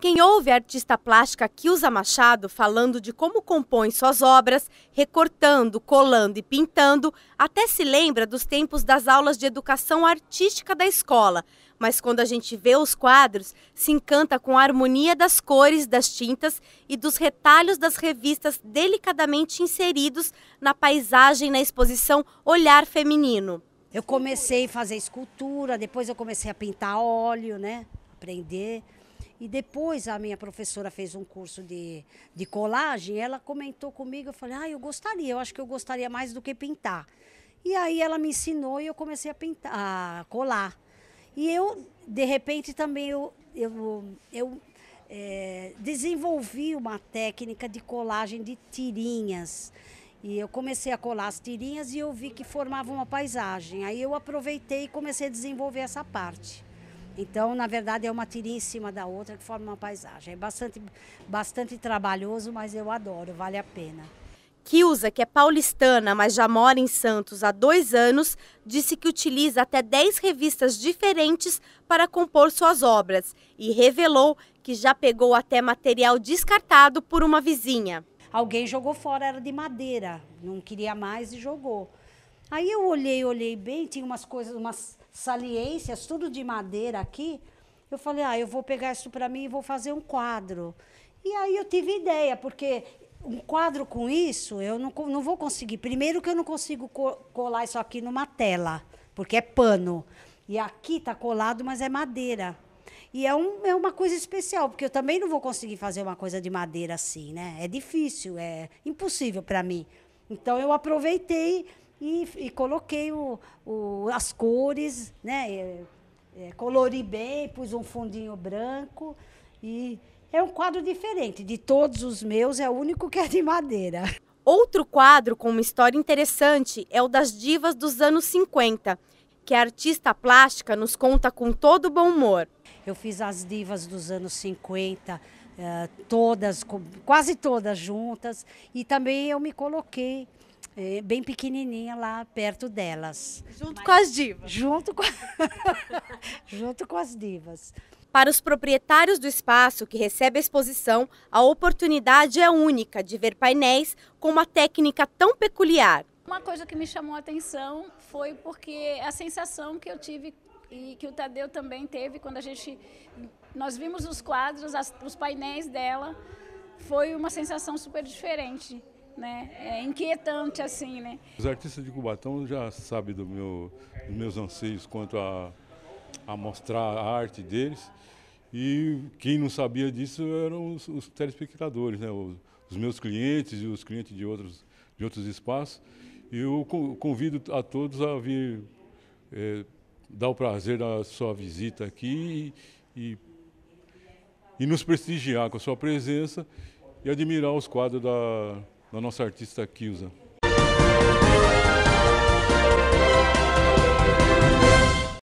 Quem ouve a artista plástica Kilza Machado falando de como compõe suas obras, recortando, colando e pintando, até se lembra dos tempos das aulas de educação artística da escola. Mas quando a gente vê os quadros, se encanta com a harmonia das cores, das tintas e dos retalhos das revistas delicadamente inseridos na paisagem na exposição Olhar Feminino. Eu comecei a fazer escultura, depois eu comecei a pintar óleo, né? Aprender. E depois a minha professora fez um curso de, de colagem, ela comentou comigo, eu falei, ah, eu gostaria, eu acho que eu gostaria mais do que pintar. E aí ela me ensinou e eu comecei a pintar, a colar. E eu, de repente, também eu, eu, eu é, desenvolvi uma técnica de colagem de tirinhas. E eu comecei a colar as tirinhas e eu vi que formava uma paisagem. Aí eu aproveitei e comecei a desenvolver essa parte. Então, na verdade, é uma tirinha em cima da outra que forma uma paisagem. É bastante, bastante trabalhoso, mas eu adoro, vale a pena. Kilza, que é paulistana, mas já mora em Santos há dois anos, disse que utiliza até 10 revistas diferentes para compor suas obras e revelou que já pegou até material descartado por uma vizinha. Alguém jogou fora, era de madeira, não queria mais e jogou. Aí eu olhei, olhei bem, tinha umas coisas, umas saliências, tudo de madeira aqui. Eu falei, ah, eu vou pegar isso para mim e vou fazer um quadro. E aí eu tive ideia, porque um quadro com isso eu não, não vou conseguir. Primeiro que eu não consigo colar isso aqui numa tela, porque é pano. E aqui está colado, mas é madeira. E é, um, é uma coisa especial, porque eu também não vou conseguir fazer uma coisa de madeira assim, né? É difícil, é impossível para mim. Então eu aproveitei e, e coloquei o, o, as cores, né? É, é, colori bem, pus um fundinho branco e é um quadro diferente. De todos os meus, é o único que é de madeira. Outro quadro com uma história interessante é o das divas dos anos 50, que a artista plástica nos conta com todo bom humor. Eu fiz as divas dos anos 50, eh, todas, quase todas juntas, e também eu me coloquei é, bem pequenininha lá perto delas. Junto Mas, com as divas. Junto com, junto com as divas. Para os proprietários do espaço que recebe a exposição, a oportunidade é única de ver painéis com uma técnica tão peculiar. Uma coisa que me chamou a atenção foi porque a sensação que eu tive e que o Tadeu também teve quando a gente nós vimos os quadros, as, os painéis dela, foi uma sensação super diferente né? É inquietante assim, né? Os artistas de Cubatão já sabem do meu, dos meus anseios quanto a, a mostrar a arte deles. E quem não sabia disso eram os, os telespectadores, né? Os, os, meus clientes e os clientes de outros, de outros espaços. E eu convido a todos a vir é, dar o prazer da sua visita aqui e, e, e nos prestigiar com a sua presença e admirar os quadros da, da nossa artista Kilza.